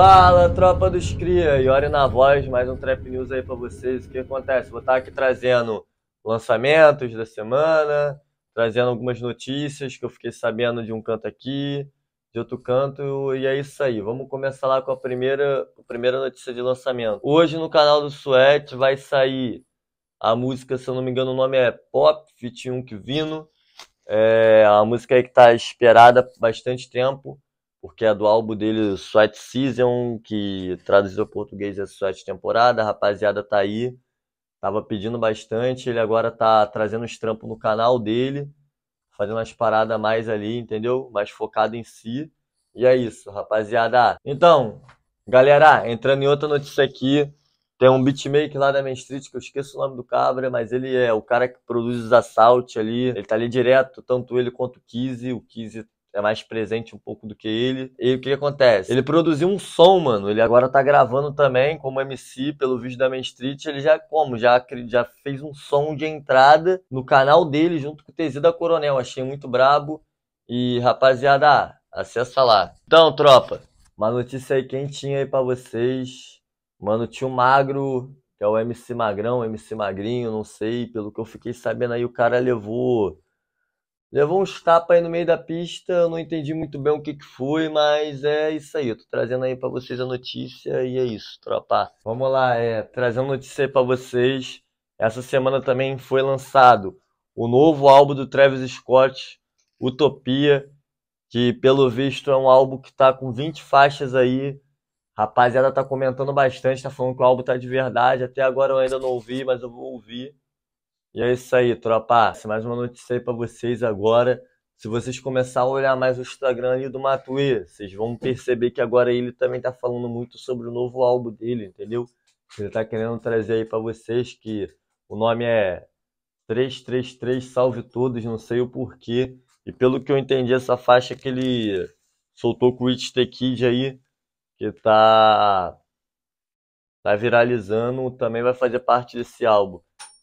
Fala, tropa dos cria, e olha na voz, mais um Trap News aí pra vocês. O que acontece? Vou estar tá aqui trazendo lançamentos da semana, trazendo algumas notícias que eu fiquei sabendo de um canto aqui, de outro canto, e é isso aí. Vamos começar lá com a primeira, a primeira notícia de lançamento. Hoje no canal do Suete vai sair a música, se eu não me engano o nome é Pop, Fit 1 Vino. É uma música aí que tá esperada há bastante tempo porque é do álbum dele Sweat Season, que traduzido ao português é Sweat Temporada, a rapaziada tá aí, tava pedindo bastante, ele agora tá trazendo os trampos no canal dele, fazendo umas paradas mais ali, entendeu? Mais focado em si. E é isso, rapaziada. Então, galera, entrando em outra notícia aqui, tem um beatmaker lá da Main Street, que eu esqueço o nome do cabra, mas ele é o cara que produz os assaltos ali. Ele tá ali direto, tanto ele quanto o Kizzy. O Kizzy é mais presente um pouco do que ele. E o que, que, acontece? Ele produziu um som, mano. Ele agora tá gravando também como MC pelo vídeo da Main Street. Ele já como? Já, já fez um som de entrada no canal dele junto com o TZ da Coronel. Achei muito brabo. E rapaziada, acessa lá. Então, tropa, uma notícia aí quentinha aí pra vocês. Mano, tio Magro, que é o MC Magrão, MC Magrinho, não sei, pelo que eu fiquei sabendo aí, o cara levou Levou uns tapas aí no meio da pista, eu não entendi muito bem o que, que foi, mas é isso aí. Eu tô trazendo aí para vocês a notícia e é isso, tropa. Vamos lá, é, trazendo notícia aí pra vocês. Essa semana também foi lançado o novo álbum do Travis Scott, Utopia, que pelo visto é um álbum que tá com 20 faixas aí. Rapaziada tá comentando bastante, tá falando que o álbum tá de verdade. Até agora eu ainda não ouvi, mas eu vou ouvir. E é isso aí, tropa. Mais uma notícia aí pra vocês agora. Se vocês começarem a olhar mais o Instagram ali do Matuê, vocês vão perceber que agora ele também tá falando muito sobre o novo álbum dele, entendeu? Ele tá querendo trazer aí para vocês que o nome é 333 Salve Todos, não sei o porquê. E pelo que eu entendi, essa faixa que ele soltou com o It's The Kid aí, que tá, tá viralizando, também vai fazer parte desse álbum.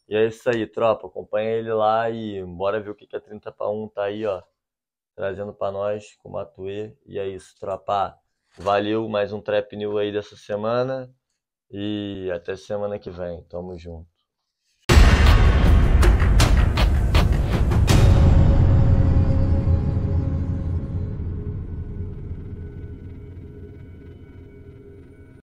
E é isso aí, tropa. Acompanha ele lá e bora ver o que, que a 30 para 1 tá aí, ó. Trazendo para nós com o Matue. E é isso, tropa. Valeu mais um Trap New aí dessa semana. E até semana que vem. Tamo junto.